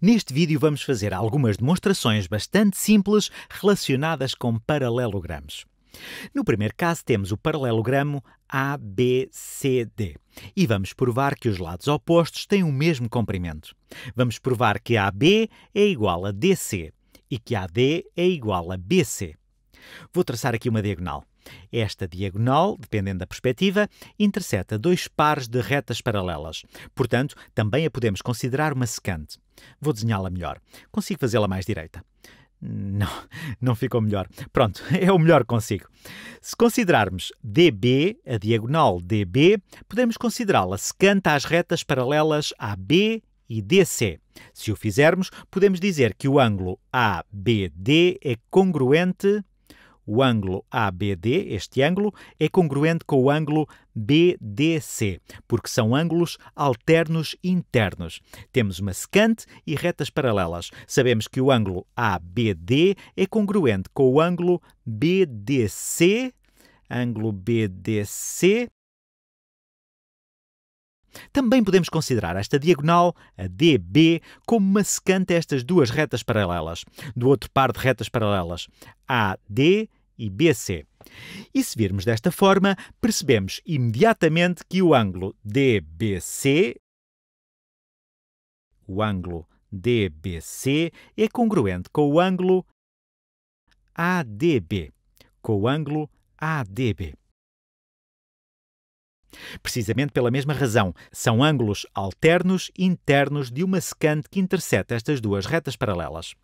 Neste vídeo vamos fazer algumas demonstrações bastante simples relacionadas com paralelogramos. No primeiro caso temos o paralelogramo ABCD e vamos provar que os lados opostos têm o mesmo comprimento. Vamos provar que AB é igual a DC e que AD é igual a BC. Vou traçar aqui uma diagonal. Esta diagonal, dependendo da perspectiva, interseta dois pares de retas paralelas. Portanto, também a podemos considerar uma secante. Vou desenhá-la melhor. Consigo fazê-la mais direita. Não, não ficou melhor. Pronto, é o melhor que consigo. Se considerarmos DB, a diagonal DB, podemos considerá-la secante às retas paralelas AB e DC. Se o fizermos, podemos dizer que o ângulo ABD é congruente o ângulo ABD, este ângulo, é congruente com o ângulo BDC, porque são ângulos alternos internos. Temos uma secante e retas paralelas. Sabemos que o ângulo ABD é congruente com o ângulo BDC, ângulo BDC, também podemos considerar esta diagonal, a DB, como uma secante a estas duas retas paralelas, do outro par de retas paralelas, AD e BC. E se virmos desta forma, percebemos imediatamente que o ângulo DBC o ângulo DBC é congruente com o ângulo ADB, com o ângulo ADB. Precisamente pela mesma razão, são ângulos alternos internos de uma secante que interseta estas duas retas paralelas.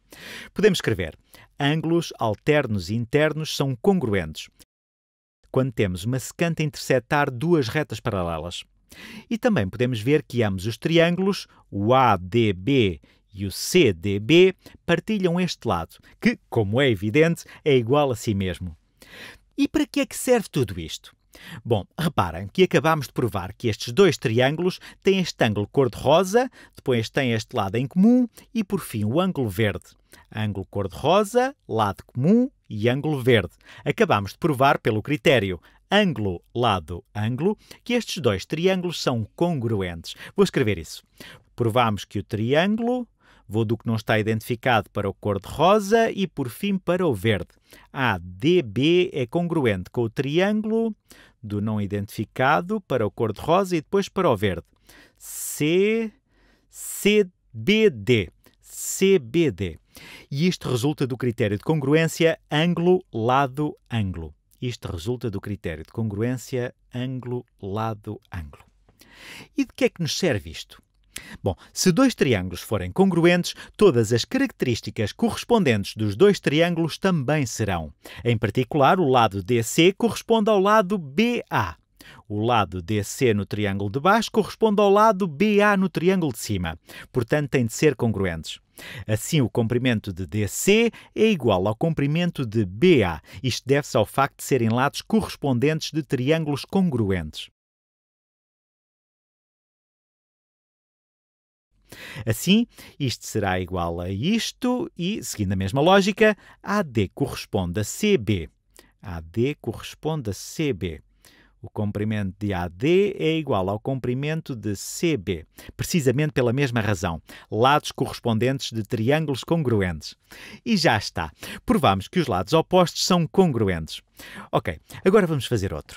Podemos escrever: ângulos alternos internos são congruentes quando temos uma secante a interceptar duas retas paralelas. E também podemos ver que ambos os triângulos, o ADB e o CDB, partilham este lado, que, como é evidente, é igual a si mesmo. E para que é que serve tudo isto? Bom, reparem que acabámos de provar que estes dois triângulos têm este ângulo cor-de-rosa, depois têm este lado em comum e, por fim, o ângulo verde. Ângulo cor-de-rosa, lado comum e ângulo verde. Acabámos de provar pelo critério ângulo, lado, ângulo, que estes dois triângulos são congruentes. Vou escrever isso. Provámos que o triângulo Vou do que não está identificado para o cor-de-rosa e, por fim, para o verde. ADB é congruente com o triângulo do não identificado para o cor-de-rosa e depois para o verde. C, CBD. CBD. E isto resulta do critério de congruência ângulo-lado-ângulo. Isto resulta do critério de congruência ângulo-lado-ângulo. E de que é que nos serve isto? Bom, se dois triângulos forem congruentes, todas as características correspondentes dos dois triângulos também serão. Em particular, o lado DC corresponde ao lado BA. O lado DC no triângulo de baixo corresponde ao lado BA no triângulo de cima. Portanto, têm de ser congruentes. Assim, o comprimento de DC é igual ao comprimento de BA. Isto deve-se ao facto de serem lados correspondentes de triângulos congruentes. Assim, isto será igual a isto e, seguindo a mesma lógica, AD corresponde a CB. AD corresponde a CB. O comprimento de AD é igual ao comprimento de CB, precisamente pela mesma razão, lados correspondentes de triângulos congruentes. E já está. Provamos que os lados opostos são congruentes. Ok, agora vamos fazer outro.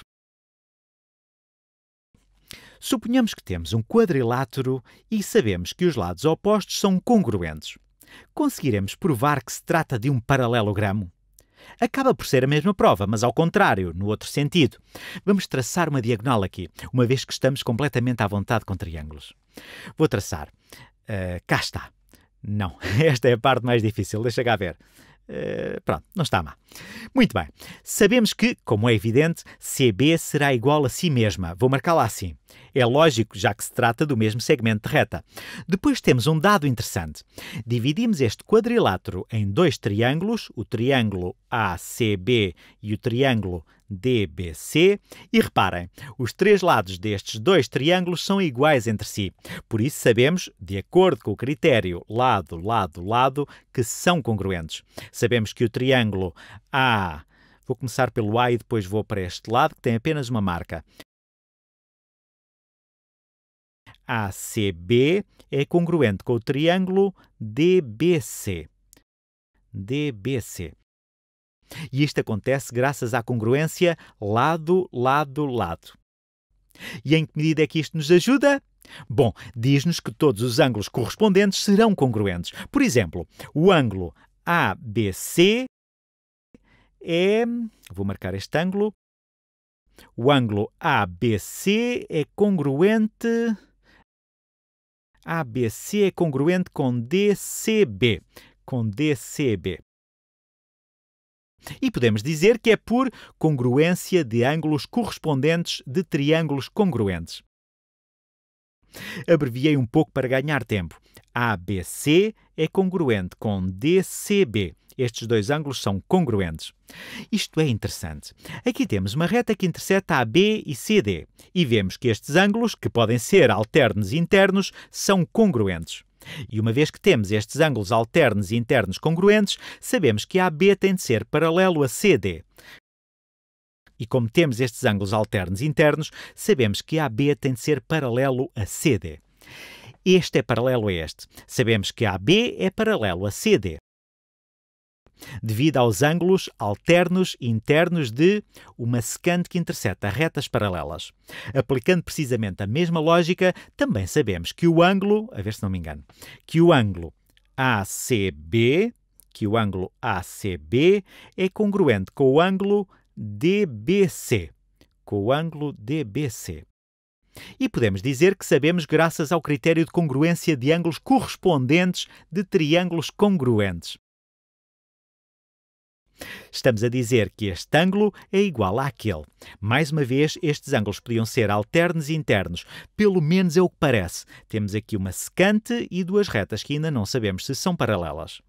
Suponhamos que temos um quadrilátero e sabemos que os lados opostos são congruentes. Conseguiremos provar que se trata de um paralelogramo? Acaba por ser a mesma prova, mas ao contrário, no outro sentido. Vamos traçar uma diagonal aqui, uma vez que estamos completamente à vontade com triângulos. Vou traçar. Uh, cá está. Não, esta é a parte mais difícil, deixa cá ver. Uh, pronto, não está má. Muito bem. Sabemos que, como é evidente, CB será igual a si mesma. Vou marcá-la assim. É lógico, já que se trata do mesmo segmento de reta. Depois temos um dado interessante. Dividimos este quadrilátero em dois triângulos, o triângulo ACB e o triângulo DBC, e reparem, os três lados destes dois triângulos são iguais entre si. Por isso sabemos, de acordo com o critério lado, lado, lado, que são congruentes. Sabemos que o triângulo A Vou começar pelo A e depois vou para este lado, que tem apenas uma marca. ACB é congruente com o triângulo DBC. DBC. E isto acontece graças à congruência lado, lado, lado. E em que medida é que isto nos ajuda? Bom, diz-nos que todos os ângulos correspondentes serão congruentes. Por exemplo, o ângulo ABC é. Vou marcar este ângulo. O ângulo ABC é congruente ABC é congruente com DCB. Com DCB. E podemos dizer que é por congruência de ângulos correspondentes de triângulos congruentes. Abreviei um pouco para ganhar tempo. ABC é congruente com DCB. Estes dois ângulos são congruentes. Isto é interessante. Aqui temos uma reta que intercepta AB e CD e vemos que estes ângulos, que podem ser alternos e internos, são congruentes. E uma vez que temos estes ângulos alternos e internos congruentes, sabemos que AB tem de ser paralelo a CD. E como temos estes ângulos alternos internos, sabemos que AB tem de ser paralelo a CD. Este é paralelo a este. Sabemos que AB é paralelo a CD. Devido aos ângulos alternos internos de uma secante que intercepta retas paralelas. Aplicando precisamente a mesma lógica, também sabemos que o ângulo, a ver se não me engano, que o ângulo ACB, que o ângulo ACB é congruente com o ângulo DBC, com o ângulo DBC. E podemos dizer que sabemos graças ao critério de congruência de ângulos correspondentes de triângulos congruentes. Estamos a dizer que este ângulo é igual àquele. Mais uma vez, estes ângulos podiam ser alternos e internos. Pelo menos é o que parece. Temos aqui uma secante e duas retas que ainda não sabemos se são paralelas.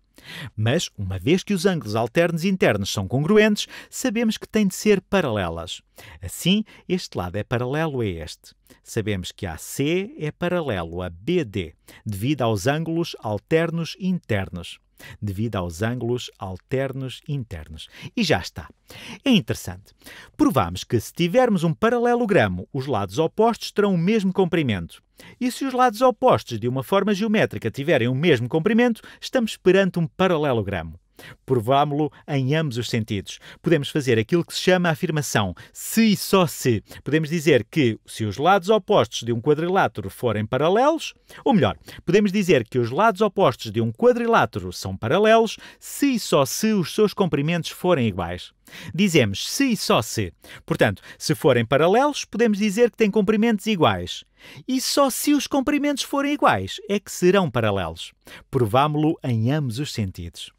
Mas, uma vez que os ângulos alternos internos são congruentes, sabemos que têm de ser paralelas. Assim, este lado é paralelo a este. Sabemos que AC é paralelo a BD, devido aos ângulos alternos internos devido aos ângulos alternos internos. E já está. É interessante. Provamos que se tivermos um paralelogramo, os lados opostos terão o mesmo comprimento. E se os lados opostos de uma forma geométrica tiverem o mesmo comprimento, estamos perante um paralelogramo. Provámo-lo em ambos os sentidos. Podemos fazer aquilo que se chama afirmação se e só se. Podemos dizer que se os lados opostos de um quadrilátero forem paralelos, ou melhor, podemos dizer que os lados opostos de um quadrilátero são paralelos se e só se os seus comprimentos forem iguais. Dizemos se e só se. Portanto, se forem paralelos, podemos dizer que têm comprimentos iguais. E só se os comprimentos forem iguais é que serão paralelos. Provámo-lo em ambos os sentidos.